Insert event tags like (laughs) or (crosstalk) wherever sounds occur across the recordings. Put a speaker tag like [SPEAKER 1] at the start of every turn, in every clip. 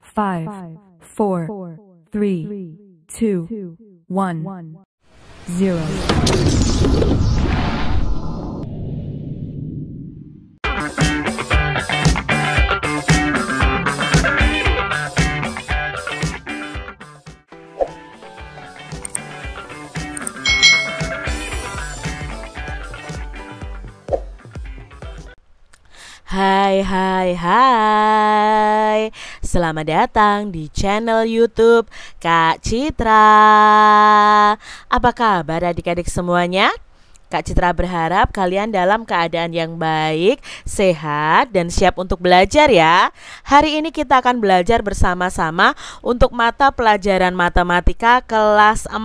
[SPEAKER 1] five, four, three, two, one, zero. Hi, hi, hi. Selamat datang di channel YouTube Kak Citra. Apa kabar adik-adik semuanya? Kak Citra berharap kalian dalam keadaan yang baik, sehat, dan siap untuk belajar ya. Hari ini kita akan belajar bersama-sama untuk mata pelajaran matematika kelas 4.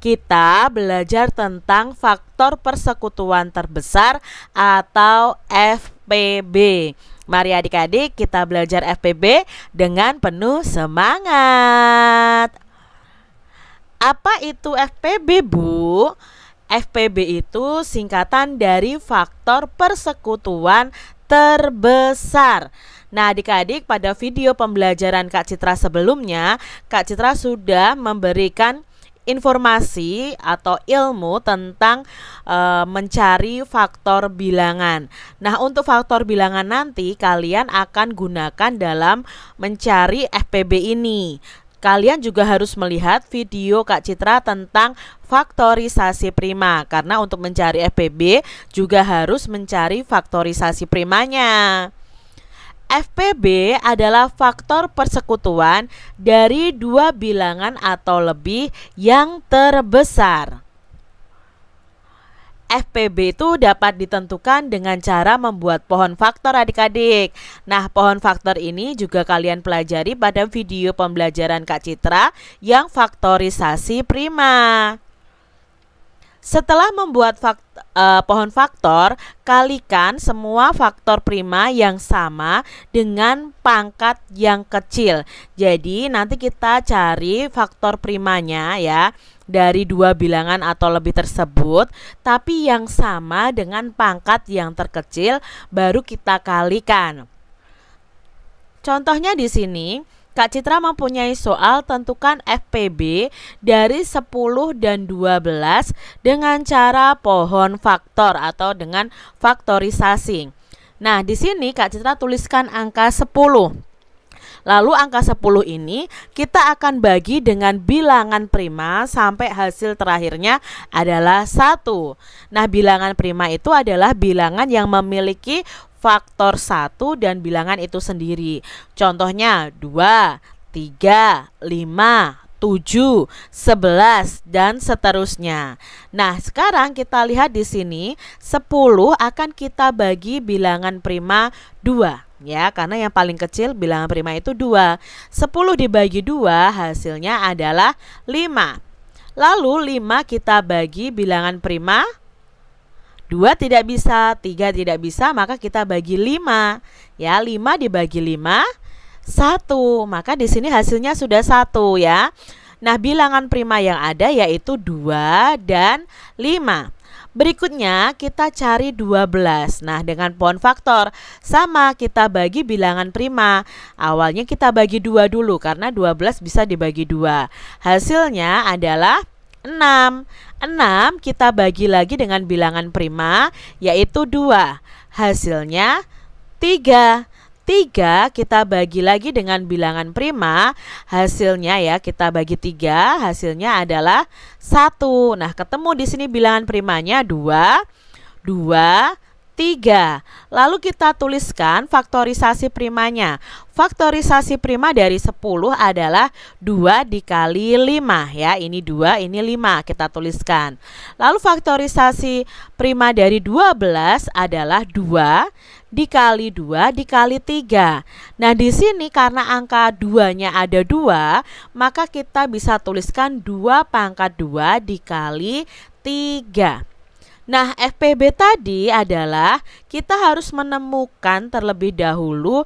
[SPEAKER 1] Kita belajar tentang faktor persekutuan terbesar atau F FPB. Mari adik-adik kita belajar FPB dengan penuh semangat. Apa itu FPB, Bu? FPB itu singkatan dari faktor persekutuan terbesar. Nah, adik-adik pada video pembelajaran Kak Citra sebelumnya, Kak Citra sudah memberikan informasi atau ilmu tentang e, mencari faktor bilangan. Nah, untuk faktor bilangan nanti kalian akan gunakan dalam mencari FPB ini. Kalian juga harus melihat video Kak Citra tentang faktorisasi prima karena untuk mencari FPB juga harus mencari faktorisasi primanya. FPB adalah faktor persekutuan dari dua bilangan atau lebih yang terbesar. FPB itu dapat ditentukan dengan cara membuat pohon faktor adik-adik. Nah, pohon faktor ini juga kalian pelajari pada video pembelajaran Kak Citra yang faktorisasi prima. Setelah membuat eh, pohon faktor, kalikan semua faktor prima yang sama dengan pangkat yang kecil. Jadi nanti kita cari faktor primanya ya dari dua bilangan atau lebih tersebut, tapi yang sama dengan pangkat yang terkecil baru kita kalikan. Contohnya di sini Kak Citra mempunyai soal tentukan FPB dari 10 dan 12 dengan cara pohon faktor atau dengan faktorisasi. Nah, di sini Kak Citra tuliskan angka 10. Lalu angka 10 ini kita akan bagi dengan bilangan prima sampai hasil terakhirnya adalah 1. Nah, bilangan prima itu adalah bilangan yang memiliki faktor satu dan bilangan itu sendiri. Contohnya 2, 3, 5, 7, 11, dan seterusnya. Nah, sekarang kita lihat di sini 10 akan kita bagi bilangan prima 2 ya karena yang paling kecil bilangan prima itu 2 10 dibagi 2 hasilnya adalah 5 lalu 5 kita bagi bilangan prima 2 tidak bisa, 3 tidak bisa, maka kita bagi 5. Ya, 5 dibagi 5 1. Maka di sini hasilnya sudah 1 ya. Nah, bilangan prima yang ada yaitu 2 dan 5. Berikutnya kita cari 12. Nah, dengan pohon faktor sama kita bagi bilangan prima. Awalnya kita bagi 2 dulu karena 12 bisa dibagi 2. Hasilnya adalah 6. 6 kita bagi lagi dengan bilangan prima yaitu 2. Hasilnya 3. 3 kita bagi lagi dengan bilangan prima hasilnya ya kita bagi 3 hasilnya adalah 1. Nah, ketemu di sini bilangan primanya 2 2 3. Lalu kita tuliskan faktorisasi primanya. Faktorisasi prima dari 10 adalah 2 dikali 5 ya. Ini 2, ini 5 kita tuliskan. Lalu faktorisasi prima dari 12 adalah 2 dikali 2 dikali 3. Nah, di sini karena angka 2-nya ada 2, maka kita bisa tuliskan 2 pangkat 2 dikali 3. Nah, FPB tadi adalah kita harus menemukan terlebih dahulu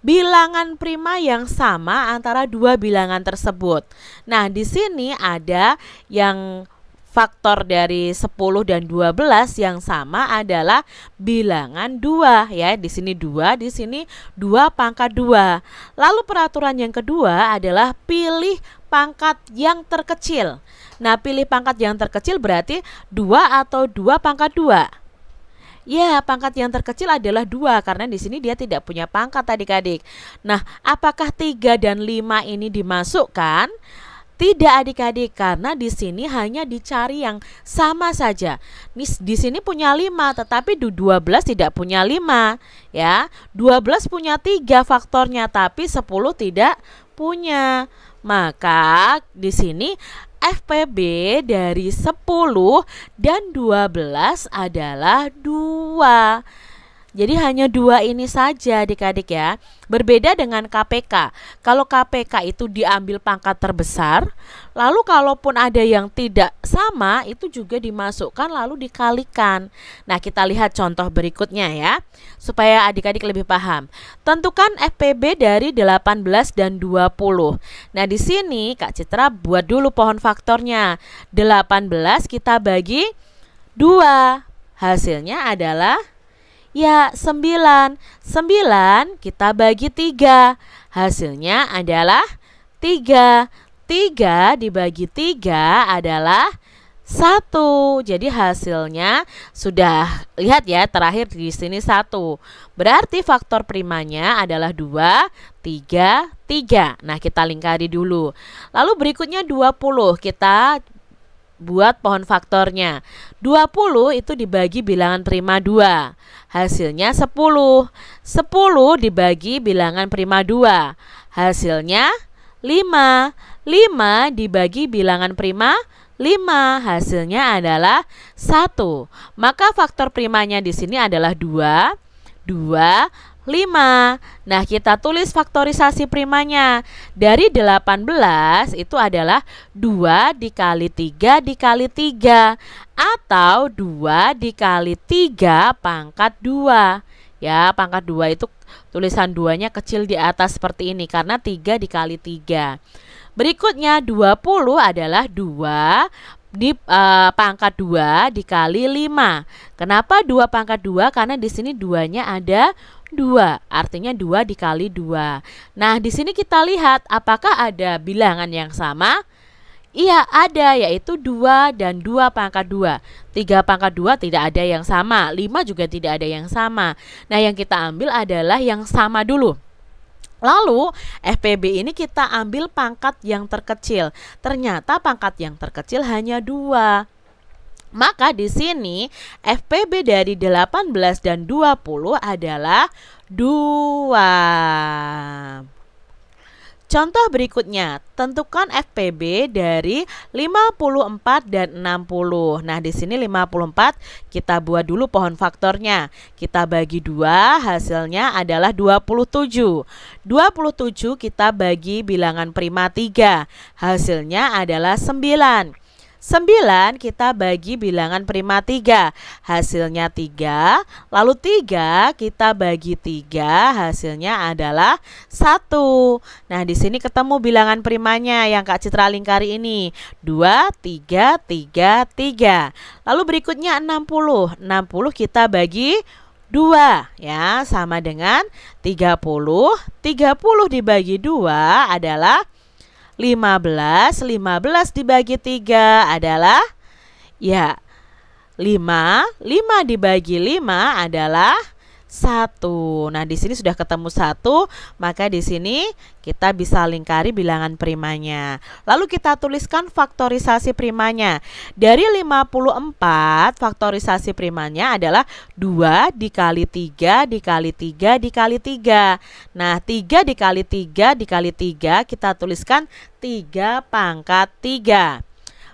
[SPEAKER 1] bilangan prima yang sama antara dua bilangan tersebut. Nah, di sini ada yang faktor dari 10 dan 12 yang sama adalah bilangan 2 ya. Di sini 2, di sini 2 pangkat 2. Lalu peraturan yang kedua adalah pilih pangkat yang terkecil. Nah, pilih pangkat yang terkecil berarti 2 atau 2 pangkat 2. Ya, pangkat yang terkecil adalah 2 karena di sini dia tidak punya pangkat tadi adik Nah, apakah 3 dan 5 ini dimasukkan? Tidak adik-adik karena di sini hanya dicari yang sama saja. Di sini punya 5 tetapi 12 tidak punya 5 ya. 12 punya 3 faktornya tapi 10 tidak punya. Maka di sini FPB dari 10 dan 12 adalah 2. Jadi hanya dua ini saja adik-adik ya. Berbeda dengan KPK. Kalau KPK itu diambil pangkat terbesar, lalu kalaupun ada yang tidak sama itu juga dimasukkan lalu dikalikan. Nah, kita lihat contoh berikutnya ya, supaya adik-adik lebih paham. Tentukan FPB dari 18 dan 20. Nah, di sini Kak Citra buat dulu pohon faktornya. 18 kita bagi 2. Hasilnya adalah Ya, 9. 9 kita bagi 3. Hasilnya adalah 3. 3 dibagi 3 adalah 1. Jadi hasilnya sudah lihat ya terakhir di sini 1. Berarti faktor primanya adalah 2, 3, 3. Nah, kita lingkari dulu. Lalu berikutnya 20. Kita buat pohon faktornya. 20 itu dibagi bilangan prima 2. Hasilnya 10. 10 dibagi bilangan prima 2. Hasilnya 5. 5 dibagi bilangan prima 5 hasilnya adalah 1. Maka faktor primanya di sini adalah 2. 2 5. Nah, kita tulis faktorisasi primanya. Dari 18 itu adalah 2 dikali 3 dikali 3 atau 2 dikali 3 pangkat 2. Ya, pangkat 2 itu tulisan 2-nya kecil di atas seperti ini karena 3 dikali 3. Berikutnya 20 adalah 2 di e, pangkat 2 dikali 5. Kenapa 2 pangkat 2? Karena di sini duanya ada 2. Artinya 2 dikali 2. Nah, di sini kita lihat apakah ada bilangan yang sama? Iya, ada yaitu 2 dan 2 pangkat 2. 3 pangkat 2 tidak ada yang sama, 5 juga tidak ada yang sama. Nah, yang kita ambil adalah yang sama dulu. Lalu FPB ini kita ambil pangkat yang terkecil. Ternyata pangkat yang terkecil hanya 2. Maka di sini FPB dari 18 dan 20 adalah 2. Contoh berikutnya, tentukan FPB dari 54 dan 60. Nah, di sini 54 kita buat dulu pohon faktornya. Kita bagi 2, hasilnya adalah 27. 27 kita bagi bilangan prima 3, hasilnya adalah 9. 9 kita bagi bilangan prima 3. Hasilnya 3. Lalu 3 kita bagi 3, hasilnya adalah 1. Nah, di sini ketemu bilangan primanya yang Kak Citra lingkari ini. 2, 3, 3, 3. Lalu berikutnya 60. 60 kita bagi 2 ya sama dengan 30 30 dibagi 2 adalah 15, 15 dibagi 3 adalah ya 5, 5 dibagi 5 adalah satu. Nah, di sini sudah ketemu satu, maka di sini kita bisa lingkari bilangan primanya. Lalu kita tuliskan faktorisasi primanya. Dari 54, faktorisasi primanya adalah 2 dikali 3 dikali 3 dikali 3. Nah, 3 dikali 3 dikali 3 kita tuliskan 3 pangkat 3.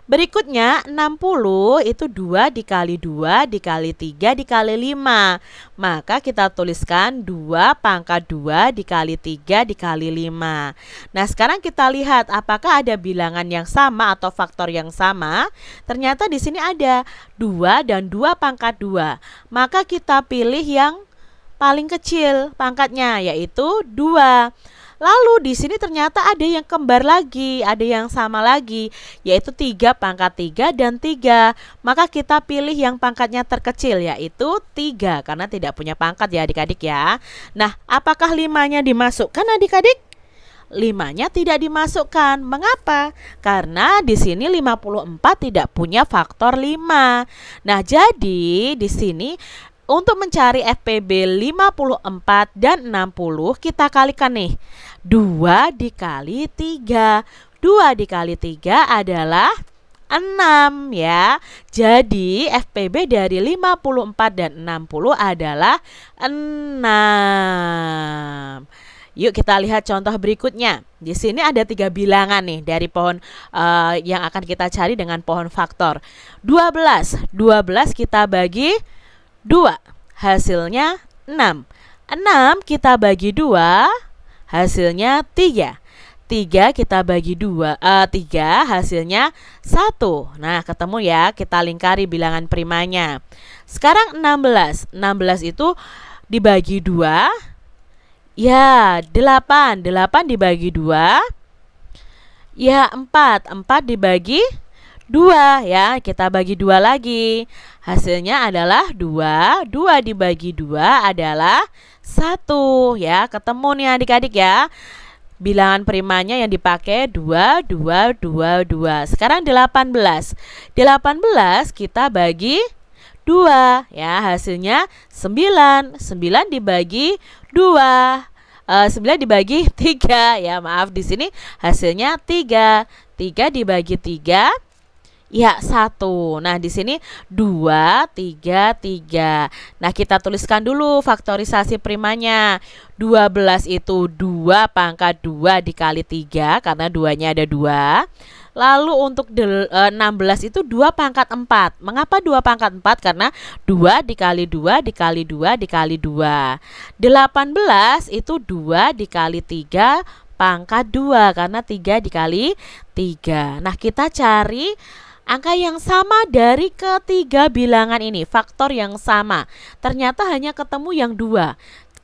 [SPEAKER 1] Berikutnya 60 itu 2 dikali 2 dikali 3 dikali 5. Maka kita tuliskan 2 pangkat 2 dikali 3 dikali 5. Nah sekarang kita lihat apakah ada bilangan yang sama atau faktor yang sama. Ternyata di sini ada 2 dan 2 pangkat 2. Maka kita pilih yang paling kecil pangkatnya yaitu 2. Lalu di sini ternyata ada yang kembar lagi, ada yang sama lagi, yaitu 3 pangkat 3 dan 3. Maka kita pilih yang pangkatnya terkecil yaitu 3 karena tidak punya pangkat ya adik-adik ya. Nah, apakah 5-nya dimasukkan adik-adik? limanya tidak dimasukkan. Mengapa? Karena di sini 54 tidak punya faktor 5. Nah, jadi di sini untuk mencari FPB 54 dan 60 kita kalikan nih 2 dikali 3 2 dikali 3 adalah 6 ya. Jadi FPB dari 54 dan 60 adalah 6. Yuk kita lihat contoh berikutnya. Di sini ada tiga bilangan nih dari pohon uh, yang akan kita cari dengan pohon faktor. 12. 12 kita bagi 2. Hasilnya 6. 6 kita bagi 2, hasilnya 3. 3 kita bagi 2, uh, 3 hasilnya 1. Nah, ketemu ya, kita lingkari bilangan primanya. Sekarang 16. 16 itu dibagi 2, ya 8. 8 dibagi 2, ya 4. 4 dibagi 2 ya. Kita bagi dua lagi. Hasilnya adalah 2. 2 dibagi 2 adalah 1 ya. Ketemu nih adik-adik ya. Bilangan primanya yang dipakai 2, 2, 2, 2. Sekarang 18. 18 kita bagi 2 ya. Hasilnya 9. 9 dibagi 2. 9 eh, dibagi 3 (laughs) ya maaf di sini hasilnya 3 3 dibagi 3 Ya, satu. Nah, di sini dua, tiga, tiga. Nah, kita tuliskan dulu faktorisasi primanya. Dua belas itu dua pangkat dua dikali tiga, karena duanya ada dua. Lalu untuk eh, enam belas itu dua pangkat empat. Mengapa dua pangkat empat? Karena dua dikali dua dikali dua dikali dua. Delapan belas itu dua dikali tiga pangkat dua, karena tiga dikali tiga. Nah, kita cari angka yang sama dari ketiga bilangan ini, faktor yang sama. Ternyata hanya ketemu yang dua.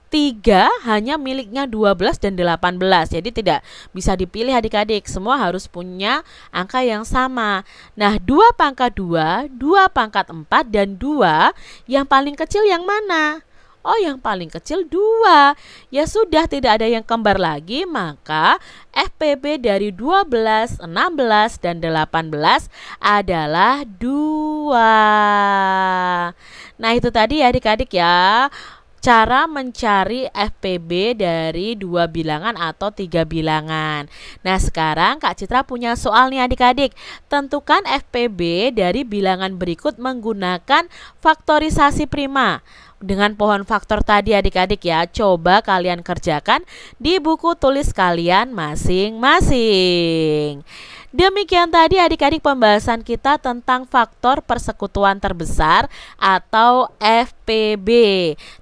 [SPEAKER 1] tiga hanya miliknya 12 dan 18 Jadi tidak bisa dipilih adik-adik Semua harus punya angka yang sama Nah dua pangkat dua, dua pangkat empat dan dua Yang paling kecil yang mana? Oh, yang paling kecil dua. Ya sudah tidak ada yang kembar lagi, maka FPB dari 12, 16, dan 18 adalah 2. Nah, itu tadi ya adik-adik ya cara mencari FPB dari dua bilangan atau tiga bilangan. Nah sekarang Kak Citra punya soal nih adik-adik. Tentukan FPB dari bilangan berikut menggunakan faktorisasi prima dengan pohon faktor tadi adik-adik ya. Coba kalian kerjakan di buku tulis kalian masing-masing. Demikian tadi adik-adik pembahasan kita tentang faktor persekutuan terbesar atau F PB.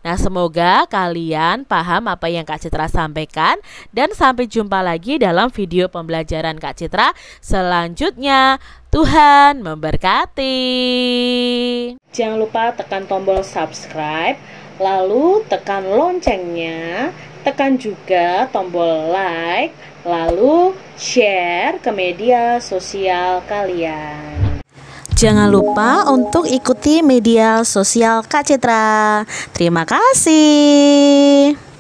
[SPEAKER 1] Nah, semoga kalian paham apa yang Kak Citra sampaikan dan sampai jumpa lagi dalam video pembelajaran Kak Citra selanjutnya. Tuhan memberkati. Jangan lupa tekan tombol subscribe, lalu tekan loncengnya, tekan juga tombol like, lalu share ke media sosial kalian. Jangan lupa untuk ikuti media sosial Kak Citra. Terima kasih.